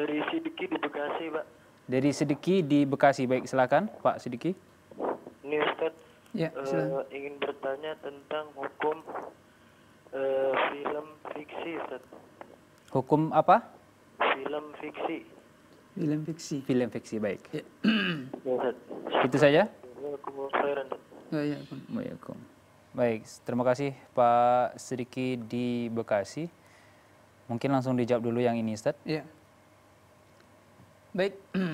Dari Sidiki di Bekasi, Pak. Dari Sidiki di Bekasi. Baik, silakan Pak Sidiki. Ini Ustaz, ya, uh, ingin bertanya tentang hukum uh, film fiksi, Ustaz. Hukum apa? Film fiksi. Film fiksi. Film fiksi, baik. Ya. ya Itu saja? Oh, ya, Baik, terima kasih Pak Sediki di Bekasi. Mungkin langsung dijawab dulu yang ini, Ustaz. Iya. Baik,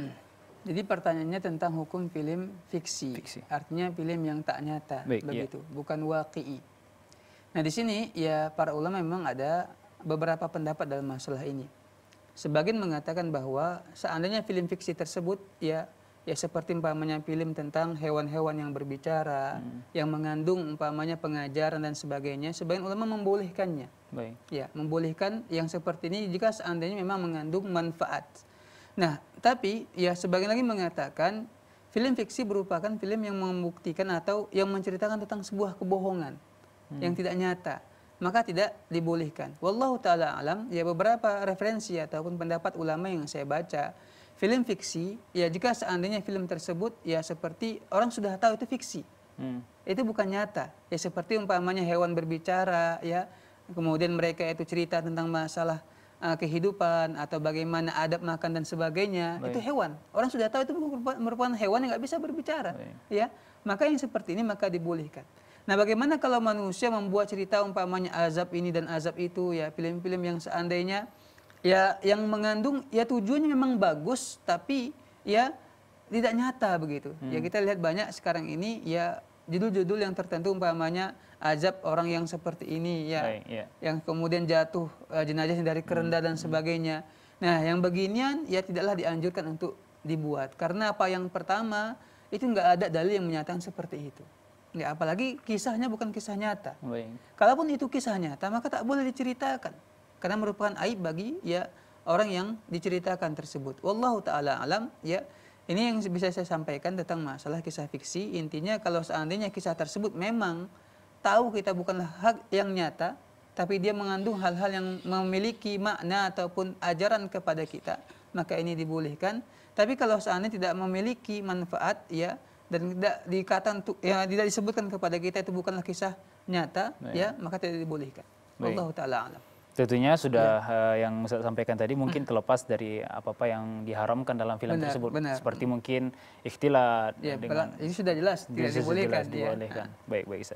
jadi pertanyaannya tentang hukum film fiksi. fiksi. Artinya film yang tak nyata, Baik, iya. begitu, iya. bukan waqi'i. Nah di sini ya para ulama memang ada beberapa pendapat dalam masalah ini. Sebagian mengatakan bahwa seandainya film fiksi tersebut ya ya seperti umpamanya film tentang hewan-hewan yang berbicara, hmm. yang mengandung umpamanya pengajaran dan sebagainya, sebagian ulama membolehkannya. Baik. Ya, membolehkan yang seperti ini jika seandainya memang mengandung manfaat Nah, tapi ya sebagian lagi mengatakan film fiksi merupakan film yang membuktikan atau yang menceritakan tentang sebuah kebohongan hmm. yang tidak nyata. Maka tidak dibolehkan. Wallahu taala alam, ya beberapa referensi ataupun pendapat ulama yang saya baca, film fiksi ya jika seandainya film tersebut ya seperti orang sudah tahu itu fiksi. Hmm. Itu bukan nyata. Ya seperti umpamanya hewan berbicara ya, kemudian mereka itu cerita tentang masalah Eh, kehidupan atau bagaimana adab makan dan sebagainya Baik. itu hewan orang sudah tahu itu merupakan hewan yang nggak bisa berbicara Baik. ya maka yang seperti ini maka dibolehkan nah bagaimana kalau manusia membuat cerita umpamanya azab ini dan azab itu ya film-film yang seandainya ya yang mengandung ya tujuannya memang bagus tapi ya tidak nyata begitu ya, hmm. ya kita lihat banyak sekarang ini ya judul-judul yang tertentu umpamanya azab orang yang seperti ini ya yeah. yang kemudian jatuh uh, eh, jenazahnya dari kerendah hmm. dan sebagainya. Nah, yang beginian ya tidaklah dianjurkan untuk dibuat karena apa yang pertama itu nggak ada dalil yang menyatakan seperti itu. Ya, apalagi kisahnya bukan kisah nyata. Baik. Kalaupun itu kisah nyata maka tak boleh diceritakan karena merupakan aib bagi ya orang yang diceritakan tersebut. Wallahu taala alam ya ini yang bisa saya sampaikan tentang masalah kisah fiksi. Intinya kalau seandainya kisah tersebut memang tahu kita bukanlah hak yang nyata, tapi dia mengandung hal-hal yang memiliki makna ataupun ajaran kepada kita, maka ini dibolehkan. Tapi kalau seandainya tidak memiliki manfaat, ya dan tidak dikatakan ya tidak disebutkan kepada kita itu bukanlah kisah nyata, nah, ya maka tidak dibolehkan. Allah taala alam. Tentunya sudah ya. uh, yang saya sampaikan tadi mungkin hmm. terlepas dari apa-apa yang diharamkan dalam film benar, tersebut. Benar. Seperti mungkin ikhtilat. Ya, dengan, ini sudah jelas, tidak iya, dibolehkan. Jelas, dibolehkan. Ya. Baik, baik Ustaz.